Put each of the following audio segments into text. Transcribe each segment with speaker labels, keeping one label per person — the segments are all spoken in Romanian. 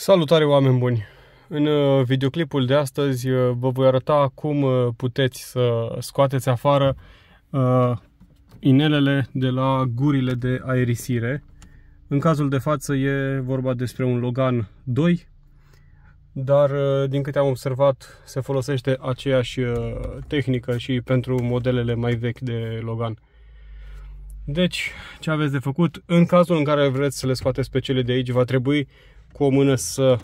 Speaker 1: Salutare oameni buni! În uh, videoclipul de astăzi uh, vă voi arăta cum uh, puteți să scoateți afară inelele de la gurile de aerisire. În cazul de față e vorba despre un Logan 2, dar din câte am observat se folosește aceeași tehnică și pentru modelele mai vechi de Logan. Deci, ce aveți de făcut? În cazul în care vreți să le scoateți pe cele de aici, va trebui cu o mână să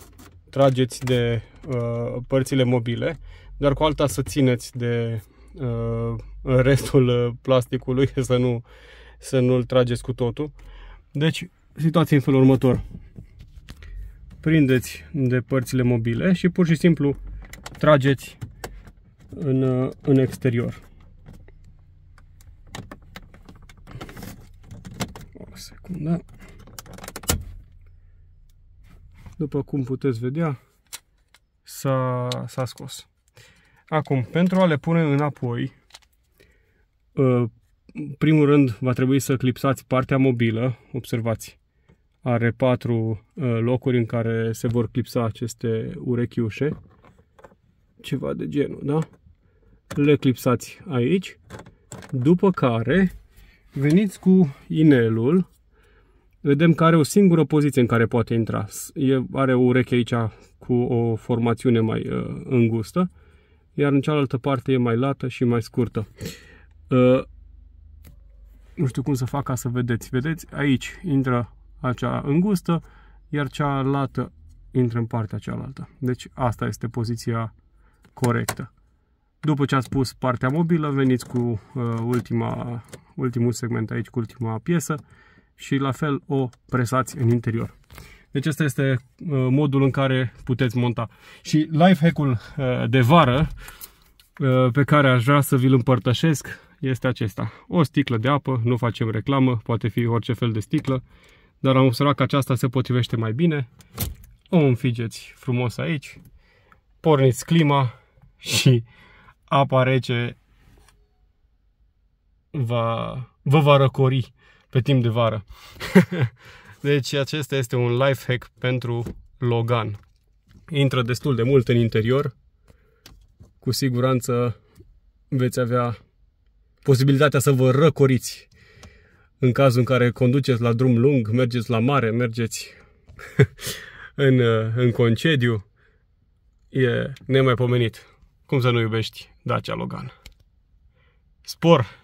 Speaker 1: trageți de uh, părțile mobile, dar cu alta să țineți de uh, restul uh, plasticului, să, nu, să nu-l trageți cu totul. Deci, situația în felul următor. Prindeți de părțile mobile și pur și simplu trageți în, uh, în exterior. O secundă după cum puteți vedea, s-a scos. Acum, pentru a le pune înapoi, uh, primul rând va trebui să clipsați partea mobilă, observați, are patru uh, locuri în care se vor clipsa aceste urechiușe, ceva de genul, da? Le clipsați aici, după care veniți cu inelul vedem că are o singură poziție în care poate intra. E, are o ureche aici cu o formațiune mai uh, îngustă, iar în cealaltă parte e mai lată și mai scurtă. Uh, nu știu cum să fac ca să vedeți. Vedeți? Aici intră acea îngustă, iar cea lată intră în partea cealaltă. Deci asta este poziția corectă. După ce ați pus partea mobilă, veniți cu uh, ultima, ultimul segment aici, cu ultima piesă și la fel o presați în interior. Deci asta este uh, modul în care puteți monta. Și life hack-ul uh, de vară uh, pe care aș vrea să vi-l împărtășesc este acesta. O sticlă de apă, nu facem reclamă, poate fi orice fel de sticlă, dar am observat că aceasta se potrivește mai bine. O înfigeți frumos aici, porniți clima și apa rece va, vă va răcori pe timp de vară. deci acesta este un life hack pentru Logan. Intră destul de mult în interior. Cu siguranță veți avea posibilitatea să vă răcoriți în cazul în care conduceți la drum lung, mergeți la mare, mergeți în, în concediu. E nemaipomenit. Cum să nu iubești Dacia Logan? Spor!